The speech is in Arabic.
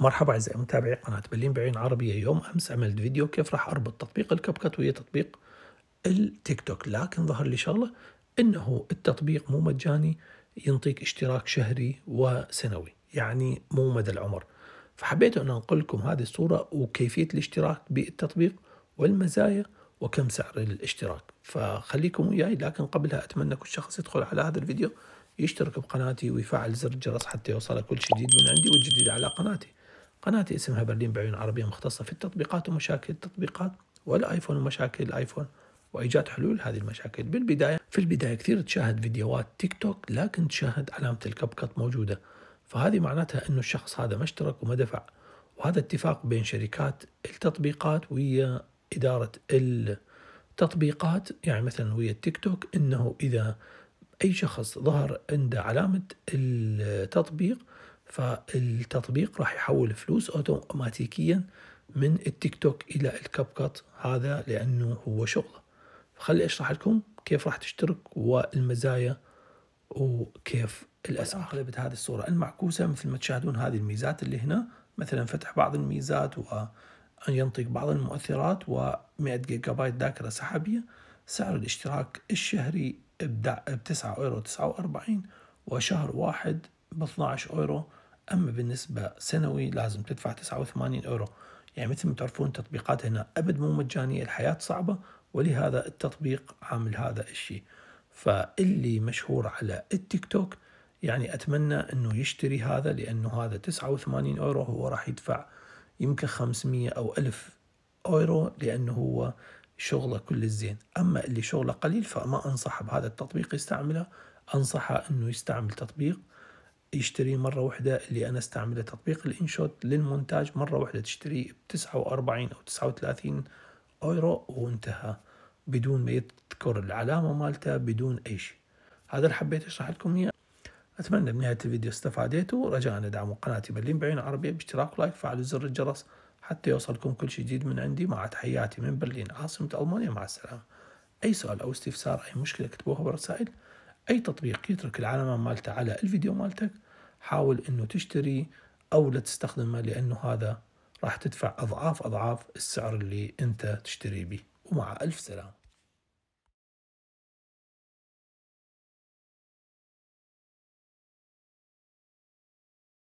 مرحبا أعزائي متابعي قناة بلين بعين عربية يوم أمس عملت فيديو كيف راح أربط تطبيق الكب كات ويا تطبيق التيك توك لكن ظهر لي شغلة إنه التطبيق مو مجاني ينطيك اشتراك شهري وسنوي يعني مو مدى العمر فحبيت أن أنقل لكم هذه الصورة وكيفية الاشتراك بالتطبيق والمزايا وكم سعر الاشتراك فخليكم وياي لكن قبلها أتمنى كل شخص يدخل على هذا الفيديو يشترك بقناتي ويفعل زر الجرس حتى يوصلك كل جديد من عندي والجديد على قناتي قناتي اسمها برلين بعيون عربية مختصة في التطبيقات ومشاكل التطبيقات والآيفون ومشاكل الآيفون وإيجاد حلول هذه المشاكل بالبداية في البداية كثير تشاهد فيديوهات تيك توك لكن تشاهد علامة الكبكت موجودة فهذه معناتها أنه الشخص هذا ما اشترك وما دفع وهذا اتفاق بين شركات التطبيقات ويا إدارة التطبيقات يعني مثلا ويا التيك توك أنه إذا أي شخص ظهر عنده علامة التطبيق فالتطبيق راح يحول فلوس اوتوماتيكيا من التيك توك الى الكاب كات هذا لانه هو شغله فخلي اشرح لكم كيف راح تشترك والمزايا وكيف الاسعار قلبت هذه الصوره المعكوسه مثل ما تشاهدون هذه الميزات اللي هنا مثلا فتح بعض الميزات وينطق بعض المؤثرات و100 جيجا بايت ذاكره سحابيه سعر الاشتراك الشهري ب 9 اورو 49 وشهر واحد ب 12 اورو أما بالنسبة سنوي لازم تدفع 89 أورو يعني مثل ما تعرفون تطبيقات هنا أبد مو مجانية الحياة صعبة ولهذا التطبيق عامل هذا الشيء فاللي مشهور على التيك توك يعني أتمنى أنه يشتري هذا لأنه هذا 89 أورو هو راح يدفع يمكن 500 أو 1000 أورو لأنه هو شغله كل الزين أما اللي شغله قليل فما أنصح بهذا التطبيق يستعمله أنصحه أنه يستعمل تطبيق يشتري مرة واحدة اللي أنا استعمله تطبيق الإنشوت للمونتاج مرة واحدة تشتريه بتسعة وأربعين أو تسعة وثلاثين أورو وانتهى بدون ما يذكر العلامة مالته بدون أي شيء هذا اللي حبيت أشرح لكم إياه أتمنى بنهاية الفيديو استفاديتوا رجاء ادعموا قناتي برلين بعين عربية باشتراك لايك فعل زر الجرس حتى يوصلكم كل شيء جديد من عندي مع تحياتي من برلين عاصمة ألمانيا مع السلامة أي سؤال أو استفسار أي مشكلة اكتبوها بالرسائل أي تطبيق يترك العلامة مالته على الفيديو مالتك حاول انه تشتري او لا تستخدمه لانه هذا راح تدفع اضعاف اضعاف السعر اللي انت تشتري به ومع الف سلامه